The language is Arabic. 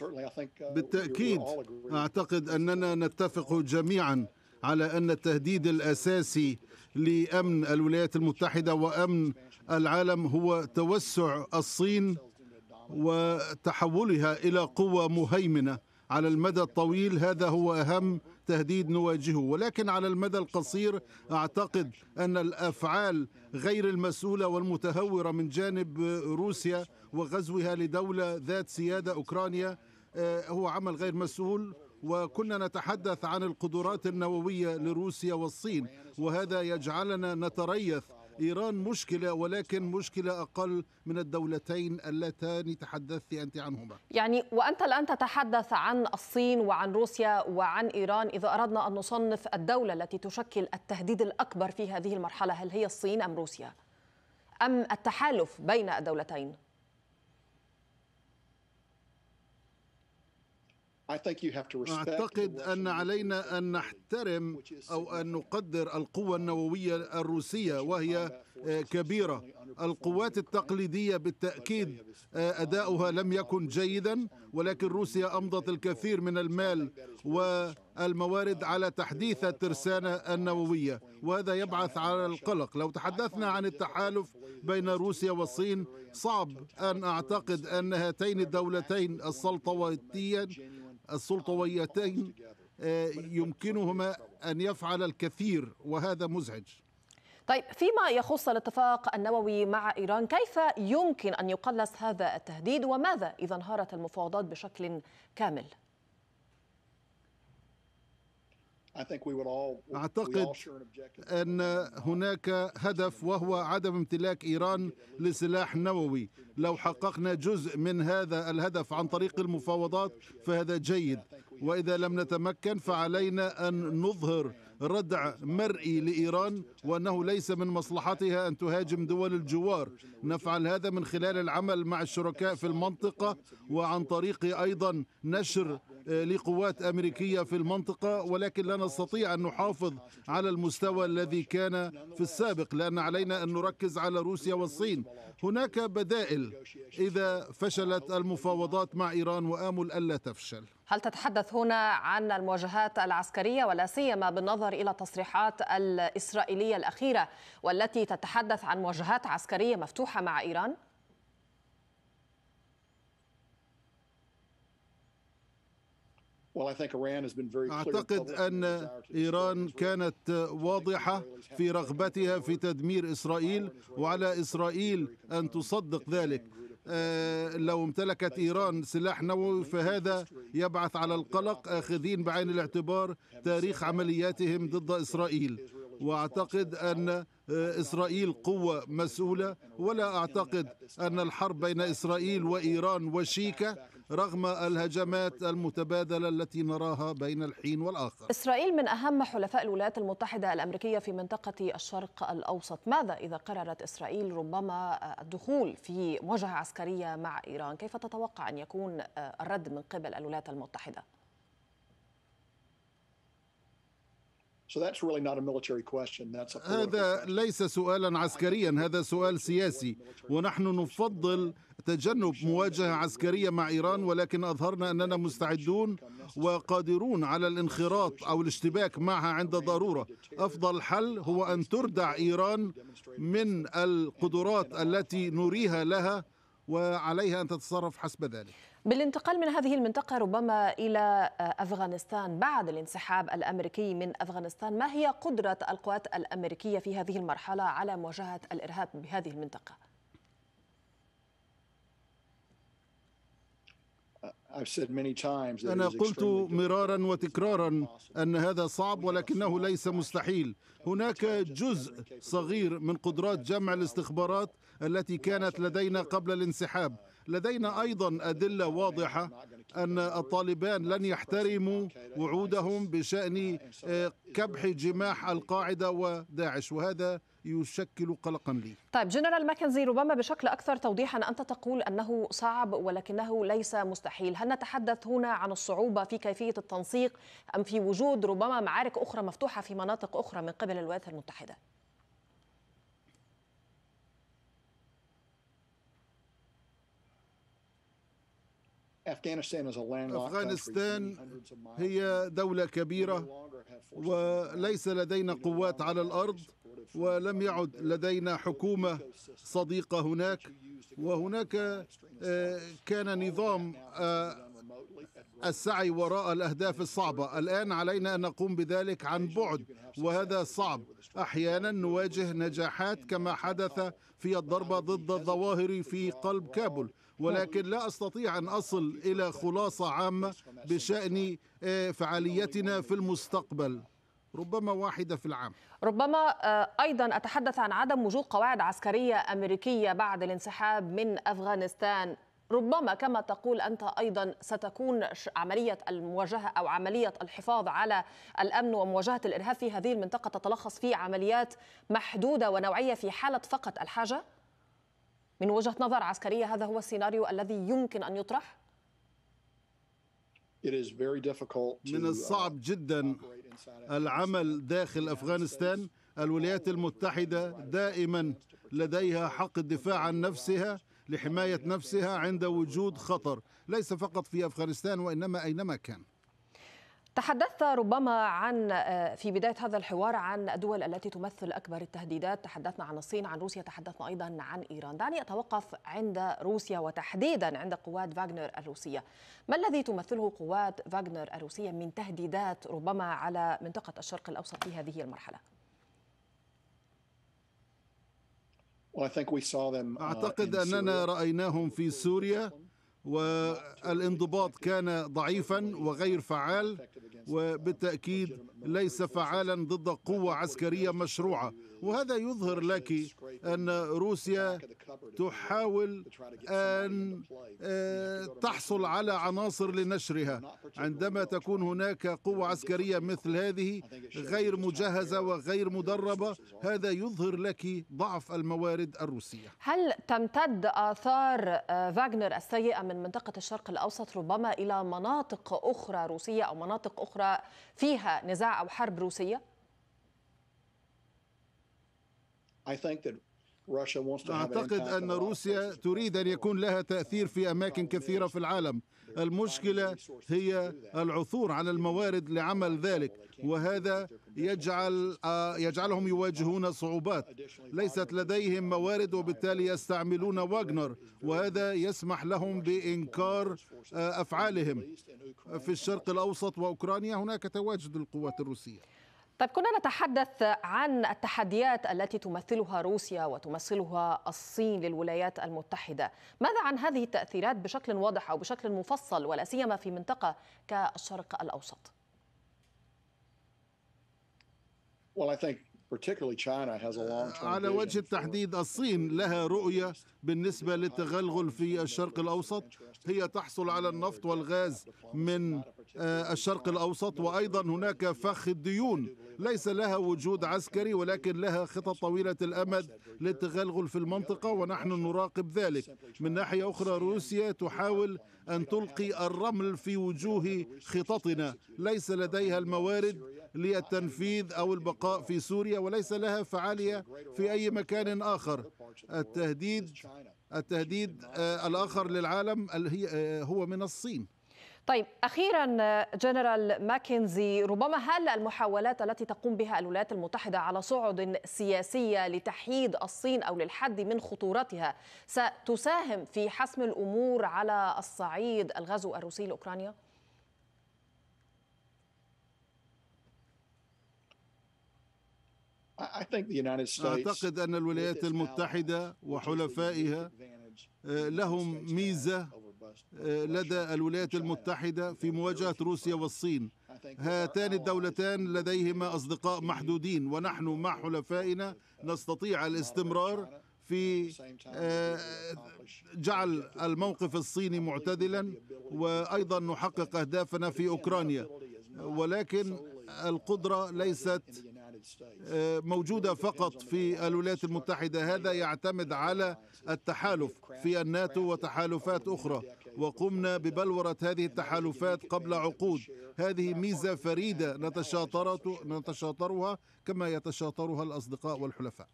Uh, بالتاكيد اعتقد اننا نتفق جميعا على ان التهديد الاساسي لامن الولايات المتحده وامن العالم هو توسع الصين وتحولها الى قوه مهيمنه على المدى الطويل هذا هو اهم تهديد نواجهه ولكن على المدى القصير أعتقد أن الأفعال غير المسؤولة والمتهورة من جانب روسيا وغزوها لدولة ذات سيادة أوكرانيا آه، هو عمل غير مسؤول وكنا نتحدث عن القدرات النووية لروسيا والصين وهذا يجعلنا نتريث إيران مشكلة ولكن مشكلة أقل من الدولتين اللتان تحدثت أنت عنهما يعني وأنت الآن تتحدث عن الصين وعن روسيا وعن إيران إذا أردنا أن نصنف الدولة التي تشكل التهديد الأكبر في هذه المرحلة هل هي الصين أم روسيا أم التحالف بين الدولتين؟ أعتقد أن علينا أن نحترم أو أن نقدر القوة النووية uh, الروسية وهي آه، كبيرة القوات التقليدية بالتأكيد آه، أداؤها لم يكن جيدا ولكن روسيا أمضت الكثير من المال والموارد uh, على تحديث الترسانة النووية وهذا يبعث على القلق لو تحدثنا عن التحالف بين روسيا والصين صعب أن أعتقد أن هاتين الدولتين السلطويتين السلطويتين آه، يمكنهما أن يفعل الكثير وهذا مزعج طيب فيما يخص الاتفاق النووي مع إيران كيف يمكن أن يقلص هذا التهديد وماذا إذا انهارت المفاوضات بشكل كامل؟ اعتقد ان هناك هدف وهو عدم امتلاك ايران لسلاح نووي لو حققنا جزء من هذا الهدف عن طريق المفاوضات فهذا جيد واذا لم نتمكن فعلينا ان نظهر ردع مرئي لايران وانه ليس من مصلحتها ان تهاجم دول الجوار نفعل هذا من خلال العمل مع الشركاء في المنطقه وعن طريق ايضا نشر آه، لقوات أمريكية في المنطقة ولكن لا نستطيع أن نحافظ على المستوى الذي كان في السابق لأن علينا أن نركز على روسيا والصين هناك بدائل إذا فشلت المفاوضات مع إيران وآمل ألا تفشل هل تتحدث هنا عن المواجهات العسكرية ولا سيما بالنظر إلى التصريحات الإسرائيلية الأخيرة والتي تتحدث عن مواجهات عسكرية مفتوحة مع إيران؟ أعتقد أن إيران كانت واضحة في رغبتها في تدمير إسرائيل وعلى إسرائيل أن تصدق ذلك آه، لو امتلكت إيران سلاح نووي فهذا يبعث على القلق آخذين بعين الاعتبار تاريخ عملياتهم ضد إسرائيل واعتقد ان آه، اسرائيل قوه مسؤوله ولا اعتقد ان الحرب بين اسرائيل وايران وشيكه رغم الهجمات المتبادلة التي نراها بين الحين والآخر إسرائيل من أهم حلفاء الولايات المتحدة الأمريكية في منطقة الشرق الأوسط ماذا إذا قررت إسرائيل ربما الدخول في مواجهة عسكرية مع إيران كيف تتوقع أن يكون الرد من قبل الولايات المتحدة؟ هذا ليس سؤالا عسكريا هذا سؤال سياسي ونحن نفضل تجنب مواجهه عسكريه مع ايران ولكن اظهرنا اننا مستعدون وقادرون على الانخراط او الاشتباك معها عند ضروره افضل حل هو ان تردع ايران من القدرات التي نريها لها وعليها ان تتصرف حسب ذلك بالانتقال من هذه المنطقة ربما إلى آه، أفغانستان بعد الانسحاب الأمريكي من أفغانستان ما هي قدرة القوات الأمريكية في هذه المرحلة على مواجهة الإرهاب بهذه المنطقة؟ أنا قلت مرارا وتكرارا أن هذا صعب ولكنه ليس مستحيل هناك جزء صغير من قدرات جمع الاستخبارات التي كانت لدينا قبل الانسحاب لدينا أيضا أدلة واضحة أن الطالبان لن يحترموا وعودهم بشأن آه، كبح جماح القاعدة وداعش وهذا يشكل قلقا لي طيب جنرال ماكنزي ربما بشكل أكثر توضيحا أنت تقول أنه صعب ولكنه ليس مستحيل هل نتحدث هنا عن الصعوبة في كيفية التنسيق أم في وجود ربما معارك أخرى مفتوحة في مناطق أخرى من قبل الولايات المتحدة أفغانستان هي دولة كبيرة وليس لدينا قوات على الأرض ولم يعد لدينا حكومة صديقة هناك وهناك آه، كان نظام آه، السعي وراء الأهداف الصعبة الآن علينا أن نقوم بذلك عن بعد وهذا صعب أحيانا نواجه نجاحات كما حدث في الضربة ضد الظواهر في قلب كابول ولكن لا استطيع ان اصل الى خلاصه عامه بشان آه، فعاليتنا في المستقبل ربما واحدة في العام ربما آه، أيضا أتحدث عن عدم وجود قواعد عسكرية أمريكية بعد الانسحاب من أفغانستان ربما كما تقول أنت أيضا ستكون عملية المواجهة أو عملية الحفاظ على الأمن ومواجهة الإرهاب في هذه المنطقة تتلخص في عمليات محدودة ونوعية في حالة فقط الحاجة؟ من وجهة نظر عسكرية هذا هو السيناريو الذي يمكن أن يطرح؟ من uh, الصعب جدا العمل داخل أفغانستان الولايات المتحدة دائما لديها حق الدفاع عن نفسها لحماية نفسها عند وجود خطر ليس فقط في أفغانستان وإنما أينما كان تحدثت ربما عن آه، في بداية هذا الحوار عن الدول التي تمثل أكبر التهديدات تحدثنا عن الصين عن روسيا تحدثنا أيضا عن إيران دعني أتوقف عند روسيا وتحديدا عند قوات فاغنر الروسية ما الذي تمثله قوات فاغنر الروسية من تهديدات ربما على منطقة الشرق الأوسط في هذه المرحلة؟ أعتقد uh, أننا رأيناهم في سوريا والانضباط كان ضعيفا وغير فعال وبالتأكيد ليس فعالا ضد قوة عسكرية مشروعة وهذا يظهر لك أن روسيا تحاول أن آه، تحصل على عناصر لنشرها عندما تكون هناك قوة عسكرية مثل هذه غير مجهزة وغير مدربة هذا يظهر لك ضعف الموارد الروسية هل تمتد آثار فاغنر آه، السيئة من من منطقة الشرق الأوسط ربما إلى مناطق أخرى روسية أو مناطق أخرى فيها نزاع أو حرب روسية؟ I think that أعتقد أن روسيا تريد أن يكون لها تأثير في أماكن كثيرة في العالم المشكلة هي العثور على الموارد لعمل ذلك وهذا يجعل آه، يجعلهم يواجهون صعوبات ليست لديهم موارد وبالتالي يستعملون واغنر وهذا يسمح لهم بإنكار آه، أفعالهم في الشرق الأوسط وأوكرانيا هناك تواجد القوات الروسية طيب كنا نتحدث عن التحديات التي تمثلها روسيا وتمثلها الصين للولايات المتحدة ماذا عن هذه التأثيرات بشكل واضح أو بشكل مفصل ولا سيما في منطقة كالشرق الأوسط Well, I think على وجه التحديد الصين لها رؤية بالنسبة للتغلغل في الشرق الأوسط هي تحصل على النفط والغاز من آه، الشرق الأوسط وأيضا هناك فخ الديون ليس لها وجود عسكري ولكن لها خطط طويلة الأمد للتغلغل في المنطقة ونحن نراقب ذلك من ناحية أخرى روسيا تحاول أن تلقي الرمل في وجوه خططنا ليس لديها الموارد للتنفيذ أو البقاء في سوريا وليس لها فعالية في أي مكان آخر التهديد التهديد آه، الآخر للعالم آه، هو من الصين طيب اخيرا جنرال ماكنزي ربما هل المحاولات التي تقوم بها الولايات المتحده على صعد سياسيه لتحييد الصين او للحد من خطورتها ستساهم في حسم الامور على الصعيد الغزو الروسي لاوكرانيا؟ أعتقد أن الولايات المتحدة وحلفائها آه، uh, لهم ميزة آه، لدى الولايات المتحدة في مواجهة روسيا والصين هاتان الدولتان لديهما أصدقاء محدودين ونحن مع حلفائنا uh, نستطيع الاستمرار في آه، جعل الموقف الصيني معتدلا وأيضا نحقق أهدافنا في أوكرانيا ولكن القدرة ليست آه، موجودة فقط في الولايات المتحدة هذا يعتمد على التحالف في الناتو وتحالفات أخرى وقمنا ببلورة هذه التحالفات قبل عقود هذه ميزة فريدة نتشاطرها كما يتشاطرها الأصدقاء والحلفاء